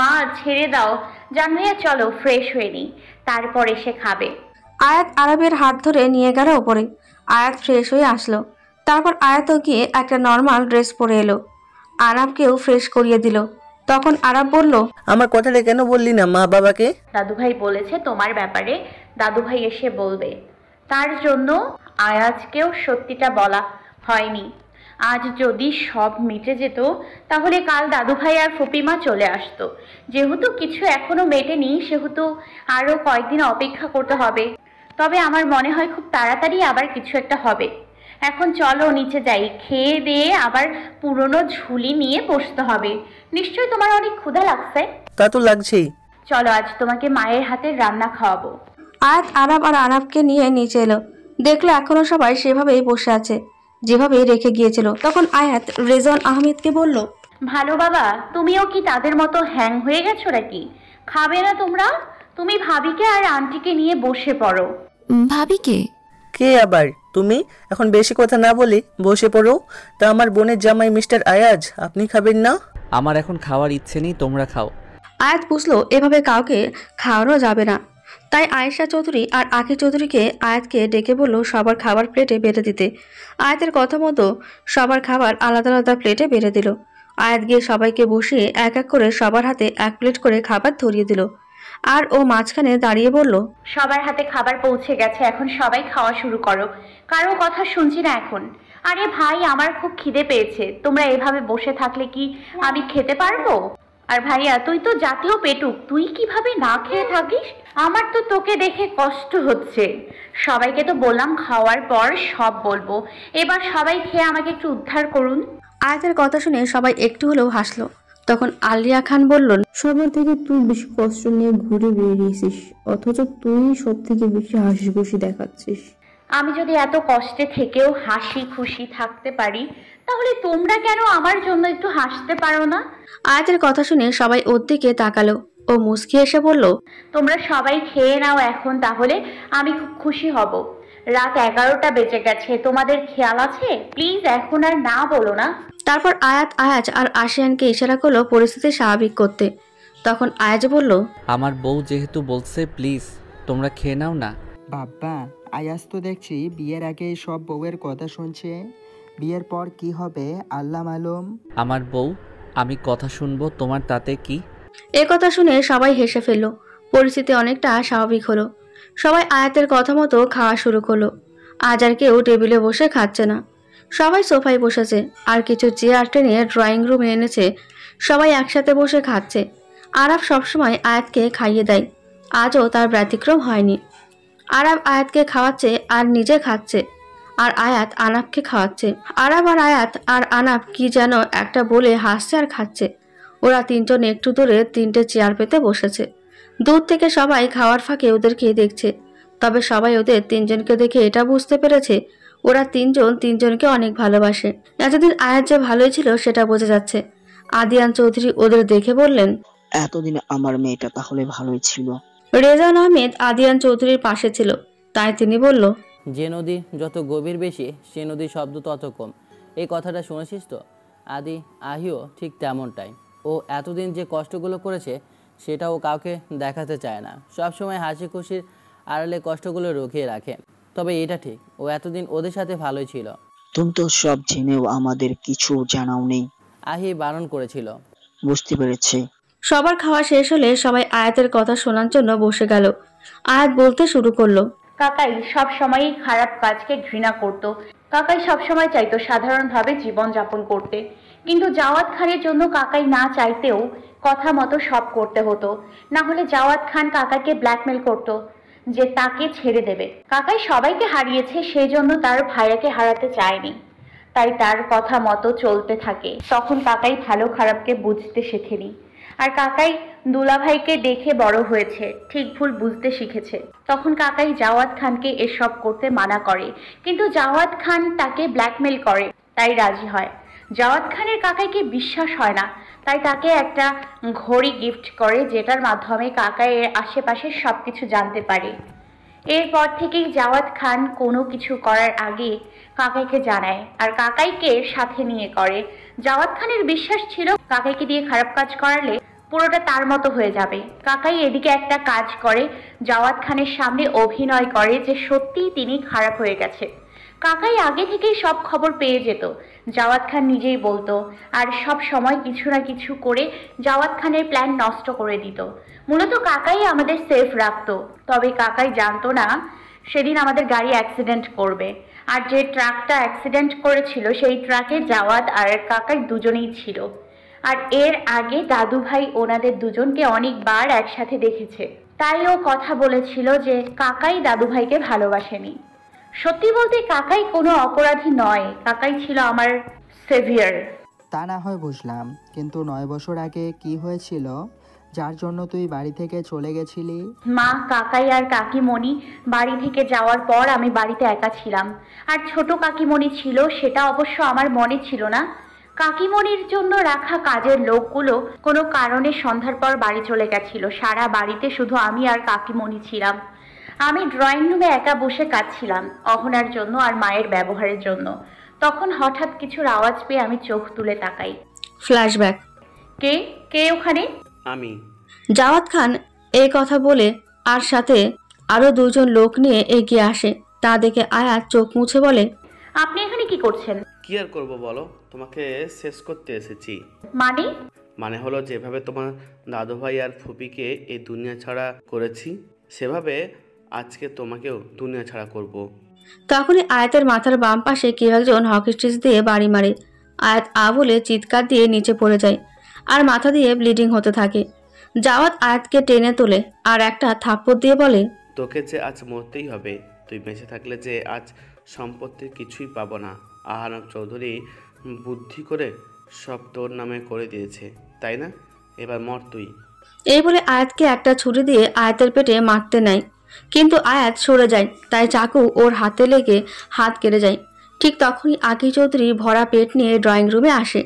মা ছেড়ে দাও জানভিয়া চলো ফ্রেশ হয়ে নি তারপর এসে খাবে আয়াত আরবের হাত ধরে নিয়ে গেল ওপরে আয়াত ফ্রেশ হয়ে আসলো তারপর আয়াত গিয়ে একটা নর্মাল ড্রেস পরে এলো আরবকেও ফ্রেশ করিয়ে দিল তখন আরব বলল আমার কথাটা কেন বললি না মা বাবাকে দাদুভাই বলেছে তোমার ব্যাপারে দাদুভাই এসে বলবে তার জন্য আয়াজকেও সত্যিটা বলা হয়নি আজ যদি সব মিটে যেত তাহলে কাল দাদুভাই আর ফুপিমা চলে আসতো যেহেতু কিছু এখনও মেটেনি সেহেতু আরও কয়েকদিন অপেক্ষা করতে হবে তবে আমার মনে হয় খুব তাড়াতাড়ি আবার কিছু একটা হবে এখন চলো নিচে যাই খেয়ে দিয়ে আবার পুরনো ঝুলি নিয়ে বসতে হবে নিশ্চয়ই তোমার অনেক ক্ষুধা লাগছে তা তো লাগছেই চলো আজ তোমাকে মায়ের হাতের রান্না খাওয়াবো আজ আরাব আর আরাবকে নিয়ে নিচে এলো দেখলো এখনো সবাই সেভাবেই বসে আছে যেভাবে রেখে গিয়েছিল তখন আয়াত রেজন আহমেদকে বলল ভালো বাবা তুমিও কি তাদের মতো হ্যাং হয়ে গেছো নাকি খাবে না তোমরা তুমি ভাবিকে আর আন্টিকে নিয়ে বসে পড়ো ভাবিকে কে আবার তুমি এখন বেশি কথা না বলে বসে পড়ো তা আমার বোনের জামাই মিস্টার আয়াজ আপনি খাবেন না আমার এখন খাওয়ার ইচ্ছে নেই তোমরা খাও আয়াত বুঝলো এভাবে কাউকে খাওয়ানো যাবে না তাই আয়েশা চৌধুরী আর আখি চৌধুরীকে আয়াতকে ডেকে বলল সবার খাবার প্লেটে বেড়ে দিতে আয়াতের কথা মতো সবার খাবার আলাদা আলাদা প্লেটে বেড়ে দিল আয়াত গিয়ে সবাইকে বসিয়ে এক এক করে সবার হাতে এক প্লেট করে খাবার ধরিয়ে দিল আর ও মাঝখানে দাঁড়িয়ে বলল সবার হাতে খাবার পৌঁছে গেছে এখন সবাই খাওয়া শুরু করো কারো কথা শুনছি না এখন আরে ভাই আমার খুব খিদে পেয়েছে তোমরা এভাবে বসে থাকলে কি আমি খেতে পারবো আর ভাইয়া তুই তো জাতীয় পেটুক তুই কিভাবে না খেয়ে থাকিস আমার তো তোকে দেখে কষ্ট হচ্ছে সবাইকে তো বললাম খাওয়ার পর সব বলবো এবার সবাই খেয়ে আমাকে একটু উদ্ধার করুন আয়াতের কথা শুনে সবাই একটু হলেও হাসলো তখন আলিয়া খান বললেন সবার থেকে তুই বেশি কষ্ট নিয়ে ঘুরে বেরিয়েছিস অথচ তুই সব থেকে বেশি হাসি খুশি দেখাচ্ছিস আমি যদি এত কষ্টে থেকেও হাসি খুশি থাকতে পারি তাহলে তোমরা কেন আমার জন্য একটু হাসতে পারো না আয়াতের কথা শুনে সবাই ওর দিকে তাকালো ও মুসকি এসে বলল তোমরা সবাই খেয়ে নাও এখন তাহলে আমি খুব খুশি হব রাত এগারোটা বেজে গেছে তোমাদের খেয়াল আছে প্লিজ এখন আর না বলো না তারপর আয়াত আয়াজ আর আশিয়ানকে ইশারা করলো পরিস্থিতি স্বাভাবিক করতে তখন আয়াজ বলল আমার বউ যেহেতু বলছে প্লিজ তোমরা খেয়ে নাও না বাবা আয়াজ তো দেখছি বিয়ের আগে সব বউয়ের কথা শুনছে বিয়ের পর কি হবে আল্লাহ মালুম আমার বউ আমি কথা শুনবো তোমার তাতে কি এ কথা শুনে সবাই হেসে ফেললো পরিস্থিতি অনেকটা স্বাভাবিক হলো সবাই আয়াতের কথা মতো খাওয়া শুরু করলো আজ আর কেউ টেবিলে বসে খাচ্ছে না সবাই সোফায় বসেছে আর কিছু চেয়ার টেনে ড্রয়িং রুমে এনেছে সবাই একসাথে বসে খাচ্ছে আরব সবসময় আয়াতকে খাইয়ে দেয় আজও তার ব্যতিক্রম হয়নি আরব আয়াতকে খাওয়াচ্ছে আর নিজে খাচ্ছে আর আয়াত আনাপকে খাওয়াচ্ছে আরাব আর আয়াত আর আনাপ কি যেন একটা বলে হাসছে আর খাচ্ছে ওরা তিনজন একটু দূরে তিনটে চেয়ার পেতে বসেছে দূর থেকে সবাই খাওয়ার ফাঁকে ওদেরকে দেখছে তবে সবাই ওদের তিনজনকে দেখে এটা বুঝতে পেরেছে ওরা তিনজন তিনজনকে অনেক ভালোবাসে এতদিন আয়াত যে ভালোই ছিল সেটা বোঝা যাচ্ছে আদিয়ান চৌধুরী ওদের দেখে বললেন এতদিন আমার মেয়েটা তাহলে ভালোই ছিল রেজান আহমেদ আদিয়ান চৌধুরীর পাশে ছিল তাই তিনি বলল যে নদী যত গভীর বেশি সে নদীর শব্দ তত কম এই কথাটা শুনেছিস তো আদি আহিও ঠিক তেমনটাই ও এতদিন যে কষ্টগুলো করেছে সেটা ও কাউকে দেখাতে চায় না সবসময় হাসি খুশির আড়ালে কষ্টগুলো রুখিয়ে রাখে তবে এটা ঠিক ও এতদিন ওদের সাথে ভালোই ছিল তুমি তো সব জেনেও আমাদের কিছু জানাও নেই আহি বারণ করেছিল বুঝতে পেরেছি সবার খাওয়া শেষ হলে সবাই আয়াতের কথা শোনার জন্য বসে গেল আয়াত বলতে শুরু করলো কাকাই সব সময়ই খারাপ কাজকে ঘৃণা করত কাকাই সব সবসময় চাইতো সাধারণভাবে জীবনযাপন করতে কিন্তু জাওয়াত খানের জন্য কাকাই না চাইতেও কথা মতো সব করতে হতো না হলে জাওয়াত খান কাকাকে ব্ল্যাকমেল করত যে তাকে ছেড়ে দেবে কাকাই সবাইকে হারিয়েছে সেই জন্য তার ভাইয়াকে হারাতে চায়নি তাই তার কথা মতো চলতে থাকে তখন কাকাই ভালো খারাপকে বুঝতে শেখেনি আর কাকাই দুলাভাইকে দেখে বড় হয়েছে ঠিক ভুল বুঝতে শিখেছে তখন কাকাই জাওয়াত খানকে এসব করতে মানা করে কিন্তু জাওয়াত খান তাকে ব্ল্যাকমেল করে তাই রাজি হয় জাওয়াত খানের কাকাইকে বিশ্বাস হয় না তাই তাকে একটা ঘড়ি গিফট করে যেটার মাধ্যমে এর আশেপাশের সব কিছু জানতে পারে এরপর থেকেই জাওয়াত খান কোনো কিছু করার আগে কাকাইকে জানায় আর কাকাইকে সাথে নিয়ে করে জাওয়াত খানের বিশ্বাস ছিল কাকাইকে দিয়ে খারাপ কাজ করালে পুরোটা তার মতো হয়ে যাবে কাকাই এদিকে একটা কাজ করে জাওয়াত খানের সামনে অভিনয় করে যে সত্যিই তিনি খারাপ হয়ে গেছে কাকাই আগে থেকেই সব খবর পেয়ে যেত জাওয়াত খান নিজেই বলতো আর সব সময় কিছু না কিছু করে জাওয়াত খানের প্ল্যান নষ্ট করে দিত মূলত কাকাই আমাদের সেফ রাখতো তবে কাকাই জানতো না সেদিন আমাদের গাড়ি অ্যাক্সিডেন্ট করবে আর যে ট্রাকটা অ্যাক্সিডেন্ট করেছিল সেই ট্রাকে জাওয়াত আর কাকাই দুজনেই ছিল আর এর আগে দাদুভাই ওনাদের দুজনকে অনেকবার একসাথে দেখেছে তাই ও কথা বলেছিল যে কাকাই দাদুভাইকে ভালোবাসেনি সত্যি বলতে কাকাই কোনো অপরাধী নয় কাকাই ছিল আমার সেভিয়ার তা না হয় বুঝলাম কিন্তু নয় বছর আগে কি হয়েছিল যার জন্য তুই বাড়ি থেকে চলে গেছিলি মা কাকাই আর কাকিমণি বাড়ি থেকে যাওয়ার পর আমি বাড়িতে একা ছিলাম আর ছোট কাকিমণি ছিল সেটা অবশ্য আমার মনে ছিল না কাকিমণির জন্য রাখা কাজের লোকগুলো কোনো কারণে সন্ধ্যার পর বাড়ি চলে গেছিল সারা বাড়িতে শুধু আমি আর কাকিমণি ছিলাম আমি ড্রয়িং রুমে একা বসে কাঁদছিলাম অহনার জন্য আর মায়ের ব্যবহারের জন্য তখন হঠাৎ কিছুর আওয়াজ পেয়ে আমি চোখ তুলে তাকাই ফ্ল্যাশব্যাক কে কে ওখানে আমি জাওয়াদ খান এই কথা বলে আর সাথে আরও দুজন লোক নিয়ে এগিয়ে আসে তা দেখে আয়া চোখ মুছে বলে আপনি এখানে কি করছেন কি আর করব বলো তোমাকে শেষ করতে এসেছি মানে মানে হলো যেভাবে তোমার দাদু ভাই আর ফুপিকে এই দুনিয়া ছাড়া করেছি সেভাবে আজকে তোমাকেও দুনিয়া ছাড়া করব তখনই আয়াতের মাথার বাম পাশে কেউ একজন হকি স্টিচ দিয়ে বাড়ি মারে আয়াত আ বলে চিৎকার দিয়ে নিচে পড়ে যায় আর মাথা দিয়ে ব্লিডিং হতে থাকে যাওয়াত আয়াতকে টেনে তোলে আর একটা থাপ্পড় দিয়ে বলে তোকে যে আজ মরতেই হবে তুই বেঁচে থাকলে যে আজ সম্পত্তির কিছুই পাবো না আহারাম চৌধুরী বুদ্ধি করে সব তোর নামে করে দিয়েছে তাই না এবার মর তুই এই বলে আয়াতকে একটা ছুরি দিয়ে আয়াতের পেটে মারতে নেয় কিন্তু আয়াত সরে যায় তাই চাকু ওর হাতে লেগে হাত কেটে যায় ঠিক তখনই আকি চৌধুরী ভরা পেট নিয়ে ড্রয়িং রুমে আসে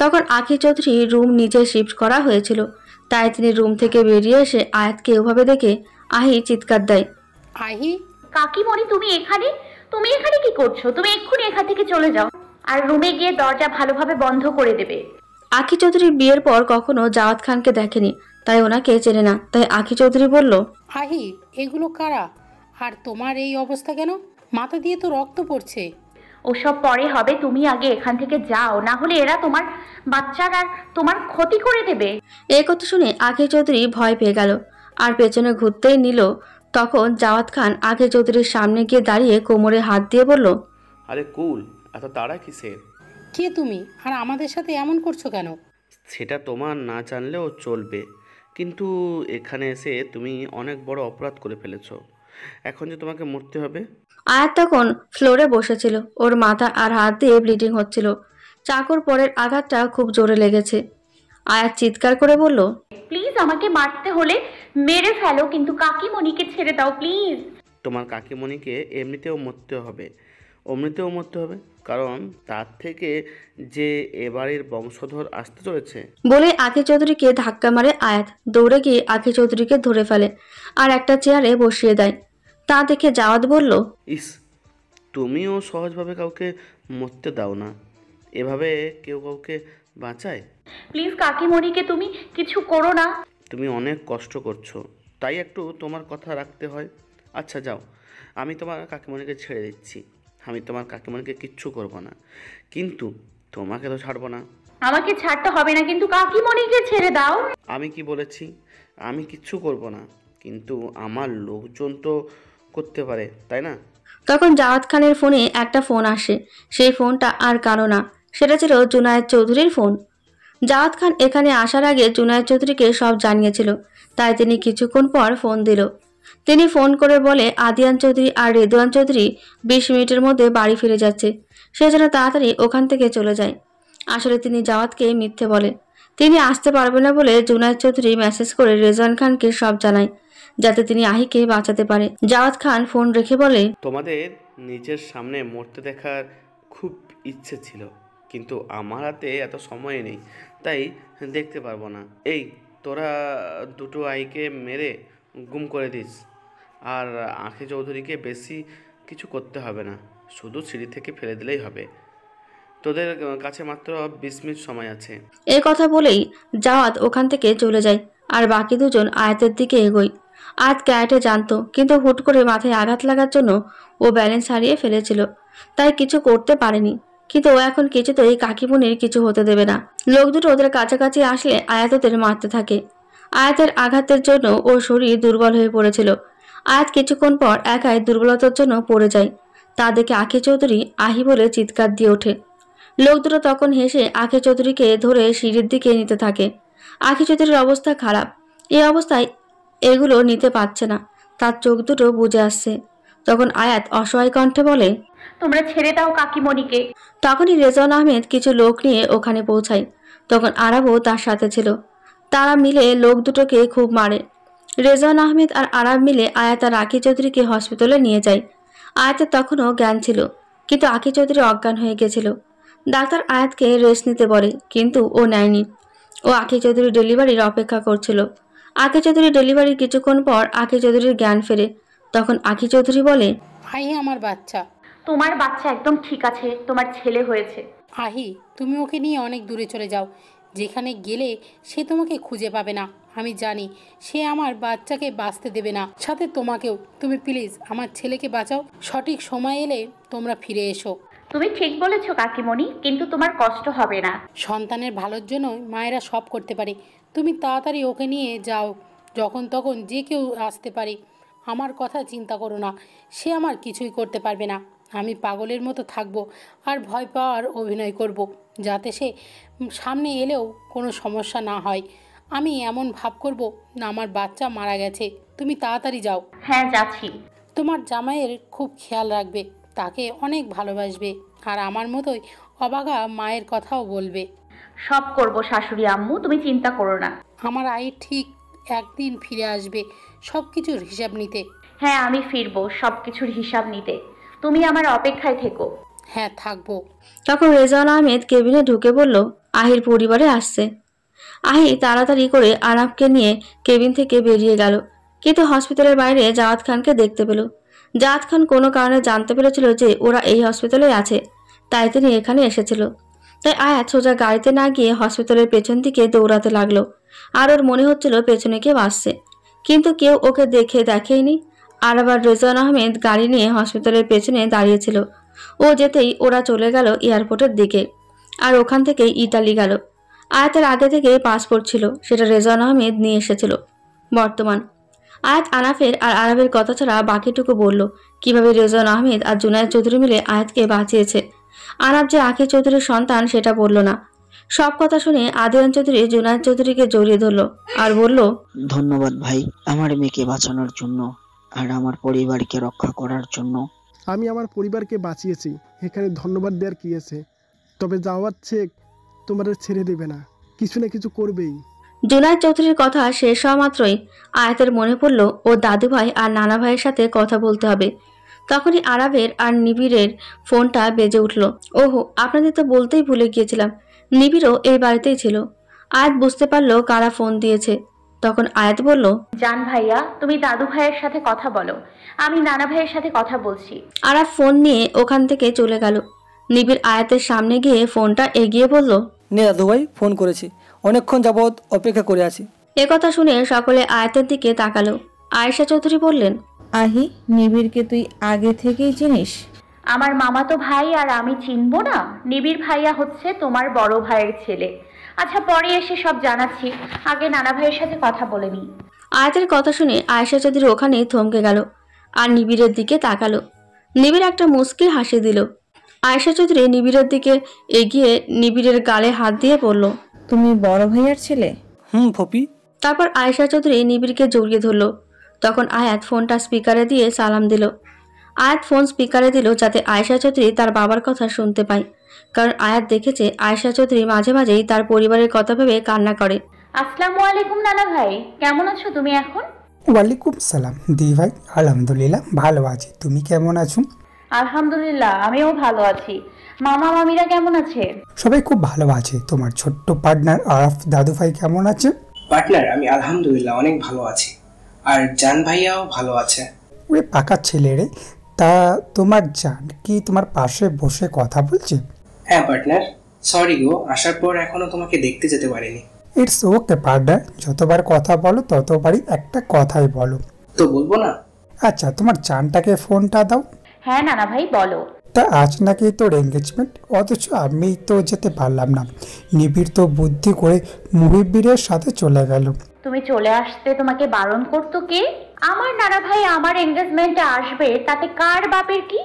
তখন আকি চৌধুরী রুম নিচে শিফট করা হয়েছিল তাই তিনি রুম থেকে বেরিয়ে এসে আয়াতকে ওভাবে দেখে আহি চিৎকার দেয় আহি কাকিমণি তুমি এখানে তুমি এখানে কি করছো তুমি এক্ষুনি এখান থেকে চলে যাও আর রুমে গিয়ে দরজা ভালোভাবে বন্ধ করে দেবে আখি চৌধুরীর বিয়ের পর কখনো জাওয়াত খানকে দেখেনি তাই ওনাকে চেনে না তাই আখি চৌধুরী বলল আহি এগুলো কারা আর তোমার এই অবস্থা কেন মাথা দিয়ে তো রক্ত পড়ছে ওসব পরে হবে তুমি আগে এখান থেকে যাও না হলে এরা তোমার বাচ্চার আর তোমার ক্ষতি করে দেবে এ কথা শুনে আখি চৌধুরী ভয় পেয়ে গেল আর পেছনে ঘুরতেই নিল তখন জাওয়াদ খান আগে চৌধুরীর সামনে গিয়ে দাঁড়িয়ে কোমরে হাত দিয়ে বলল আরে কুল এত তাড়া কিসের কে তুমি আর আমাদের সাথে এমন করছো কেন সেটা তোমার না জানলেও চলবে কিন্তু এখানে এসে তুমি অনেক বড় অপরাধ করে ফেলেছো এখন যে তোমাকে মরতে হবে আয়াত তখন ফ্লোরে বসেছিল ওর মাথা আর হাত দিয়ে ব্লিডিং হচ্ছিল চাকর পরের আঘাতটা খুব জোরে লেগেছে আয়া চিৎকার করে বলল প্লিজ আমাকে মারতে হলে মেরে ফেলো কিন্তু কাকিমণিকে ছেড়ে দাও প্লিজ তোমার কাকিমণিকে এমনিতেও মরতে হবে অমনিতেও মরতে হবে কারণ তার থেকে যে এবারের বংশধর আসতে চলেছে বলে আখি চৌধুরীকে ধাক্কা মারে আয়াত দৌড়ে গিয়ে আখি চৌধুরীকে ধরে ফেলে আর একটা চেয়ারে বসিয়ে দেয় তা দেখে জাওয়াত বলল ইস তুমিও সহজভাবে কাউকে মরতে দাও না এভাবে কেউ কাউকে বাঁচায় প্লিজ কাকিমণিকে তুমি কিছু করো না তুমি অনেক কষ্ট করছো তাই একটু তোমার কথা রাখতে হয় আচ্ছা যাও আমি তোমার কাকিমণিকে ছেড়ে দিচ্ছি আমি তোমার কাকিমণিকে কিচ্ছু করব না কিন্তু তোমাকে তো ছাড়বো না আমাকে ছাড়তে হবে না কিন্তু কাকিমণিকে ছেড়ে দাও আমি কি বলেছি আমি কিচ্ছু করব না কিন্তু আমার লোকজন তো করতে পারে তাই না তখন জাওয়াত খানের ফোনে একটা ফোন আসে সেই ফোনটা আর কারো না সেটা ছিল জুনায়দ চৌধুরীর ফোন জাওয়াত খান এখানে আসার আগে জুনায়দ চৌধুরীকে সব জানিয়েছিল তাই তিনি কিছুক্ষণ পর ফোন দিল তিনি ফোন করে বলে আদিয়ান চৌধুরী আর রেদুয়ান চৌধুরী বিশ মিনিটের মধ্যে বাড়ি ফিরে যাচ্ছে সে যেন তাড়াতাড়ি ওখান থেকে চলে যায় আসলে তিনি জাওয়াতকে মিথ্যে বলে তিনি আসতে পারবে না বলে জুনায়দ চৌধুরী মেসেজ করে রেজওয়ান খানকে সব জানায় যাতে তিনি আহিকে বাঁচাতে পারে জাওয়াত খান ফোন রেখে বলে তোমাদের নিজের সামনে মরতে দেখার খুব ইচ্ছে ছিল কিন্তু আমার হাতে এত সময় নেই তাই দেখতে পারবো না এই তোরা দুটো আইকে মেরে গুম করে দিস আর আঁখি চৌধুরীকে বেশি কিছু করতে হবে না শুধু সিঁড়ি থেকে ফেলে দিলেই হবে তোদের কাছে মাত্র বিশ মিনিট সময় আছে এ কথা বলেই জাওয়াত ওখান থেকে চলে যায় আর বাকি দুজন আয়াতের দিকে এগোয় আয়াত ক্যারেটে জানতো কিন্তু হুট করে মাথায় আঘাত লাগার জন্য ও ব্যালেন্স হারিয়ে ফেলেছিল তাই কিছু করতে পারেনি কিন্তু ও এখন কিছুতেই কাকিমুনির কিছু হতে দেবে না লোক দুটো ওদের কাছাকাছি আসলে আয়াতদের মারতে থাকে আয়াতের আঘাতের জন্য ওর শরীর দুর্বল হয়ে পড়েছিল আয়াত কিছুক্ষণ পর একাই দুর্বলতার জন্য পড়ে যায় তা দেখে আখি চৌধুরী আহি বলে চিৎকার দিয়ে ওঠে লোক দুটো তখন হেসে আখি চৌধুরীকে ধরে সিঁড়ির দিকে নিতে থাকে আখি চৌধুরীর অবস্থা খারাপ এই অবস্থায় এগুলো নিতে পারছে না তার চোখ দুটো বুঝে আসছে তখন আয়াত অসহায় কণ্ঠে বলে তোমরা ছেড়ে দাও কাকিমণিকে তখনই রেজন আহমেদ কিছু লোক নিয়ে ওখানে পৌঁছায় তখন আরবও তার সাথে ছিল তারা মিলে লোক দুটোকে খুব মারে রেজান আহমেদ আর আরাব মিলে আয়াত আর আকি চৌধুরীকে হসপিটালে নিয়ে যায় আয়াতের তখনও জ্ঞান ছিল কিন্তু আকি চৌধুরী অজ্ঞান হয়ে গেছিল ডাক্তার আয়াতকে রেস্ট নিতে বলে কিন্তু ও নেয়নি ও আকি চৌধুরী ডেলিভারির অপেক্ষা করছিল আকি চৌধুরী ডেলিভারির কিছুক্ষণ পর আকি চৌধুরীর জ্ঞান ফেরে তখন আঁখি চৌধুরী বলে আহি আমার বাচ্চা তোমার বাচ্চা একদম ঠিক আছে তোমার ছেলে হয়েছে আহি তুমি ওকে নিয়ে অনেক দূরে চলে যাও যেখানে গেলে সে তোমাকে খুঁজে পাবে না আমি জানি সে আমার বাচ্চাকে বাঁচতে দেবে না সাথে তোমাকেও তুমি প্লিজ আমার ছেলেকে বাঁচাও সঠিক সময় এলে তোমরা ফিরে এসো তুমি ঠিক বলেছো কাকিমণি কিন্তু তোমার কষ্ট হবে না সন্তানের ভালোর জন্য মায়েরা সব করতে পারে তুমি তাড়াতাড়ি ওকে নিয়ে যাও যখন তখন যে কেউ আসতে পারে আমার কথা চিন্তা করো না সে আমার কিছুই করতে পারবে না আমি পাগলের মতো থাকবো আর ভয় পাওয়ার অভিনয় করব। যাতে সে সামনে এলেও কোনো সমস্যা না হয় আমি এমন ভাব করব না আমার বাচ্চা মারা গেছে তুমি তাড়াতাড়ি যাও হ্যাঁ যাচ্ছি তোমার জামাইয়ের খুব খেয়াল রাখবে তাকে অনেক ভালোবাসবে আর আমার মতোই অবাগা মায়ের কথাও বলবে সব করব শাশুড়ি আম্মু তুমি চিন্তা করো না আমার আই ঠিক একদিন ফিরে আসবে সব কিছুর হিসাব নিতে হ্যাঁ আমি ফিরবো সব কিছুর হিসাব নিতে তুমি আমার অপেক্ষায় থেকো হ্যাঁ থাকবো তখন রেজাউল আহমেদ কেবিনে ঢুকে বলল আহির পরিবারে আসছে আহি তাড়াতাড়ি করে আরাফকে নিয়ে কেবিন থেকে বেরিয়ে গেল কিন্তু হসপিটালের বাইরে জাওয়াত খানকে দেখতে পেল জাওয়াত খান কোনো কারণে জানতে পেরেছিল যে ওরা এই হসপিটালে আছে তাই তিনি এখানে এসেছিল তাই আয়াত সোজা গাড়িতে না গিয়ে হসপিটালের পেছন দিকে দৌড়াতে লাগলো আর ওর মনে হচ্ছিল পেছনে কেউ আসছে কিন্তু কেউ ওকে দেখে দেখেনি আর আবার রেজান আহমেদ গাড়ি নিয়ে হসপিটালের পেছনে দাঁড়িয়েছিল ও যেতেই ওরা চলে গেল এয়ারপোর্টের দিকে আর ওখান থেকে ইতালি গেল আয়াতের আগে থেকে পাসপোর্ট ছিল সেটা রেজান আহমেদ নিয়ে এসেছিল বর্তমান আয়াত আনাফের আর আরবের কথা ছাড়া বাকিটুকু বলল কিভাবে রেজান আহমেদ আর জুনায়দ চৌধুরী মিলে আয়াতকে বাঁচিয়েছে আনাব যে আখি চৌধুরীর সন্তান সেটা বলল না সব কথা শুনে আদিয়ান চৌধুরী জুনায়দ চৌধুরীকে জড়িয়ে ধরল আর বলল ধন্যবাদ ভাই আমার মেয়েকে বাঁচানোর জন্য আর আমার পরিবারকে রক্ষা করার জন্য আমি আমার পরিবারকে বাঁচিয়েছি এখানে ধন্যবাদ দেওয়ার কি আছে তবে যাওয়ার চেক তোমার ছেড়ে দেবে না কিছু না কিছু করবেই জুনায়দ চৌধুরীর কথা শেষ হওয়া মাত্রই আয়াতের মনে পড়ল ও দাদু ভাই আর নানা ভাইয়ের সাথে কথা বলতে হবে তখনই আরাবের আর নিবিড়ের ফোনটা বেজে উঠল ওহো আপনাদের তো বলতেই ভুলে গিয়েছিলাম নিবিড়ও এই বাড়িতেই ছিল আয়াত বুঝতে পারলো কারা ফোন দিয়েছে তখন আয়াত বলল জান ভাইয়া তুমি দাদু ভাইয়ের সাথে কথা বলো আমি নানা ভাইয়ের সাথে কথা বলছি আর ফোন নিয়ে ওখান থেকে চলে গেল নিবিড় আয়াতের সামনে গিয়ে ফোনটা এগিয়ে বলল নে দাদু ভাই ফোন করেছি অনেকক্ষণ যাবৎ অপেক্ষা করে আছি একথা শুনে সকলে আয়াতের দিকে তাকালো আয়েশা চৌধুরী বললেন আহি নিবিড়কে তুই আগে থেকেই চিনিস আমার মামাতো ভাই আর আমি চিনব না নিবিড় ভাইয়া হচ্ছে তোমার বড় ভাইয়ের ছেলে আচ্ছা পরে এসে সব জানাচ্ছি আগে নানা ভাইয়ের সাথে কথা বলে নিই আয়াতের কথা শুনে আয়েশা চৌধুরী ওখানে থমকে গেল আর নিবিড়ের দিকে তাকালো নিবিড় একটা মুস্কিল হাসি দিল আয়েশা চৌধুরী নিবিড়ের দিকে এগিয়ে নিবিড়ের গালে হাত দিয়ে পড়ল তুমি বড় ভাইয়ার ছেলে হুম ফপি তারপর আয়েশা চৌধুরী নিবিড়কে জড়িয়ে ধরল তখন আয়াত ফোনটা স্পিকারে দিয়ে সালাম দিল আয়াত ফোন স্পিকারে দিল যাতে আয়েশা চৌধুরী তার বাবার কথা শুনতে পায় কারণ আয়াত দেখেছে আয়েশা চৌধুরী মাঝে মাঝেই তার পরিবারের কথা ভেবে কান্না করে আসসালামু আলাইকুম নানা ভাই কেমন আছো তুমি এখন ওয়ালাইকুম সালাম দি ভাই আলহামদুলিল্লাহ ভালো আছি তুমি কেমন আছো আলহামদুলিল্লাহ আমিও ভালো আছি মামা মামিরা কেমন আছে সবাই খুব ভালো আছে তোমার ছোট্ট পার্টনার আরাফ দাদু ভাই কেমন আছে পার্টনার আমি আলহামদুলিল্লাহ অনেক ভালো আছি আর জান ভাইয়াও ভালো আছে ওরে পাকা ছেলে রে তা তোমার জান কি তোমার পাশে বসে কথা বলছে হ্যাঁ পার্টনার সরি গো আসার পর এখনো তোমাকে দেখতে যেতে পারিনি ইটস ওকে পার্টনার যতবার কথা বলো ততবারই একটা কথাই বলো তো বলবো না আচ্ছা তোমার জানটাকে ফোনটা দাও হ্যাঁ নানা ভাই বলো তা আজ নাকি তোর এঙ্গেজমেন্ট অথচ আমি তো যেতে পারলাম না নিবিড় তো বুদ্ধি করে মুহিবীরের সাথে চলে গেল তুমি চলে আসতে তোমাকে বারণ করতো কে আমার নানা ভাই আমার এঙ্গেজমেন্টে আসবে তাতে কার বাপের কি